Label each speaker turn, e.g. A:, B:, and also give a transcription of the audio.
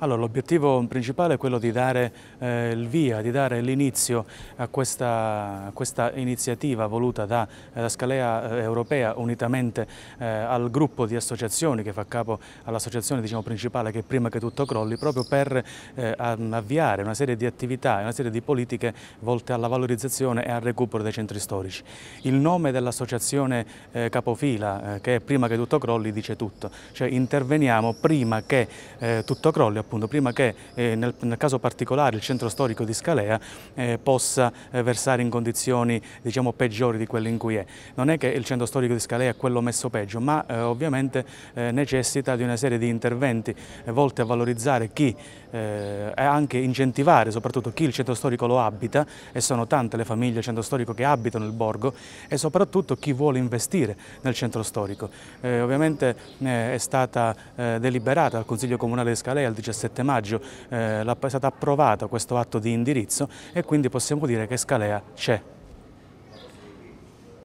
A: Allora, l'obiettivo principale è quello di dare eh, il via, di dare l'inizio a questa, questa, iniziativa voluta da, eh, da Scalea eh, Europea unitamente eh, al gruppo di associazioni che fa capo all'associazione diciamo, principale che prima che tutto crolli proprio per eh, avviare una serie di attività e una serie di politiche volte alla valorizzazione e al recupero dei centri storici. Il nome dell'associazione capofila che è prima che tutto crolli dice tutto, cioè interveniamo prima che tutto crolli appunto prima che eh, nel, nel, caso particolare il centro storico di Scalea eh, possa eh, versare in condizioni diciamo peggiori di quelle in cui è. Non è che il centro storico di Scalea è quello messo peggio, ma eh, ovviamente eh, necessita di una serie di interventi eh, volti a valorizzare chi e anche incentivare soprattutto chi il centro storico lo abita e sono tante le famiglie del centro storico che abitano il borgo e soprattutto chi vuole investire nel centro storico. ovviamente è stata deliberata dal Consiglio Comunale di Scalea il 17 7 maggio eh, è stato approvato questo atto di indirizzo e quindi possiamo dire che Scalea c'è.